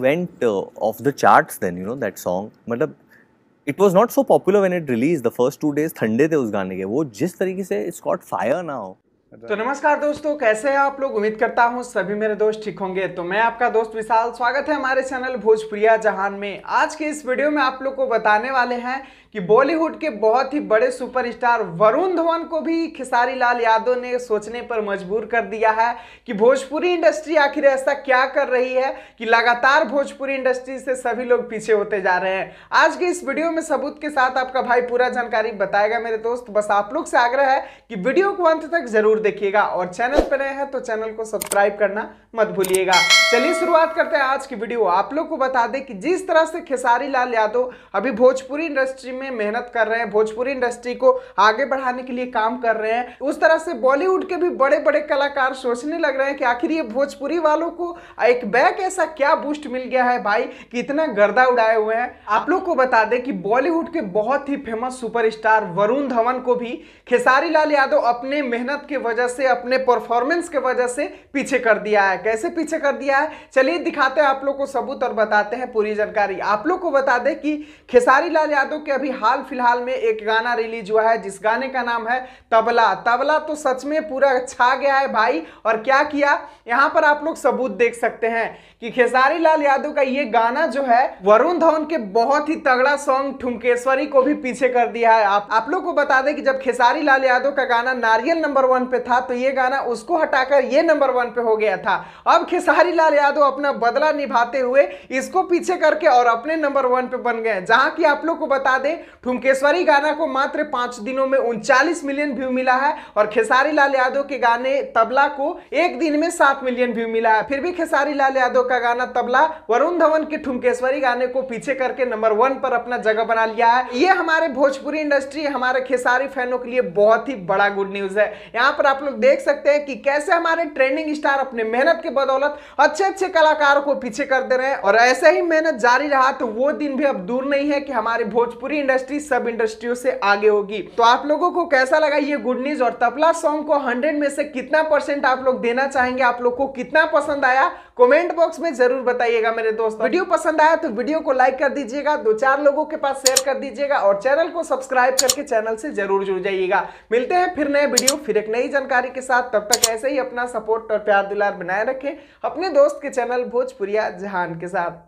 went uh, off the charts then, you know, that मतलब it was not so popular when it release the first two days ठंडे थे उस गाने के वो जिस तरीके से इट्स कॉट फायर ना हो अच्छा। तो नमस्कार दोस्तों कैसे हैं आप लोग उम्मीद करता हूं सभी मेरे दोस्त ठीक होंगे तो मैं आपका दोस्त विशाल स्वागत है हमारे चैनल भोजप्रिया जहान में आज के इस वीडियो में आप लोग को बताने वाले हैं कि बॉलीवुड के बहुत ही बड़े सुपरस्टार वरुण धवन को भी खेसारी लाल यादव ने सोचने पर मजबूर कर दिया है कि भोजपुरी इंडस्ट्री आखिर ऐसा क्या कर रही है कि लगातार भोजपुरी इंडस्ट्री से सभी लोग पीछे होते जा रहे हैं आज के इस वीडियो में सबूत के साथ आपका भाई पूरा जानकारी बताएगा मेरे दोस्त बस आप लोग से आग्रह है कि वीडियो को अंत तक जरूर जरूर देखिएगा और चैनल पर नए हैं तो चैनल को सब्सक्राइब करना मत भूलिएगा चलिए शुरुआत करते हैं आज की वीडियो आप लोग को बता दें कि जिस तरह से खेसारी लाल यादव अभी भोजपुरी इंडस्ट्री में मेहनत कर रहे हैं भोजपुरी इंडस्ट्री को आगे बढ़ाने के लिए काम कर रहे हैं उस तरह से बॉलीवुड के भी बड़े बड़े कलाकार सोचने लग रहे हैं कि आखिर ये भोजपुरी वालों को एक बैक ऐसा क्या बूस्ट मिल गया है भाई कि इतना गर्दा उड़ाए हुए हैं आप लोग को बता दें कि बॉलीवुड के बहुत ही फेमस सुपरस्टार वरुण धवन को भी खेसारी लाल यादव अपने मेहनत के वजह से अपने परफॉर्मेंस के वजह से पीछे कर दिया है कैसे पीछे कर दिया है चलिए दिखाते हैं आप लोग को सबूत और बताते हैं पूरी जानकारी आप लोग को बता दें कि खेसारी लाल यादव के अभी हाल फिलहाल में एक गाना रिलीज हुआ है जिस गाने का नाम है तबला तबला तो सच में पूरा छा गया है भाई और क्या किया यहाँ पर आप लोग सबूत देख सकते हैं कि खेसारी लाल यादव का ये गाना जो है वरुण धवन के बहुत ही तगड़ा सॉन्ग ठुमकेश्वरी को भी पीछे कर दिया है आप, आप लोग को बता दें कि जब खेसारी लाल यादव का गाना नारियल नंबर वन पे पे था तो ये गाना उसको हटाकर ये नंबर वन पे हो गया था अब खेसारी लाल यादव अपना बदला निभाते हुए इसको पीछे करके और अपने नंबर वन पे बन गए जहां की आप लोग को बता दें ठुमकेश्वरी गाना को मात्र पांच दिनों में उनचालीस मिलियन व्यू मिला है और खेसारी लाल यादव के गाने तबला को एक दिन में सात मिलियन व्यू मिला है फिर भी खेसारी लाल यादव का गाना तबला वरुण धवन के ठुमकेश्वरी गाने को पीछे करके नंबर वन पर अपना जगह बना लिया है ये हमारे भोजपुरी इंडस्ट्री हमारे खेसारी फैनों के लिए बहुत ही बड़ा गुड न्यूज है यहाँ पर आप लोग देख सकते हैं कि कैसे हमारे ट्रेंडिंग स्टार अपने मेहनत के बदौलत अच्छे अच्छे कलाकारों को पीछे कर दे रहे हैं और ऐसे ही मेहनत जारी रहा तो वो दिन भी अब दूर नहीं है कि हमारे भोजपुरी इंडस्ट्री सब इंडस्ट्रियों से आगे होगी तो आप लोगों को कैसा लगा ये गुड न्यूज और तबला सॉन्ग को हंड्रेड में से कितना परसेंट आप लोग देना चाहेंगे आप लोग को कितना पसंद आया कमेंट बॉक्स में जरूर बताइएगा मेरे दोस्त वीडियो पसंद आया तो वीडियो को लाइक कर दीजिएगा दो चार लोगों के पास शेयर कर दीजिएगा और चैनल को सब्सक्राइब करके चैनल से जरूर जुड़ जाइएगा मिलते हैं फिर नए वीडियो फिर एक नई जानकारी के साथ तब तक ऐसे ही अपना सपोर्ट और प्यार दुलार बनाए रखें अपने दोस्त के चैनल भोजपुरिया जहान के साथ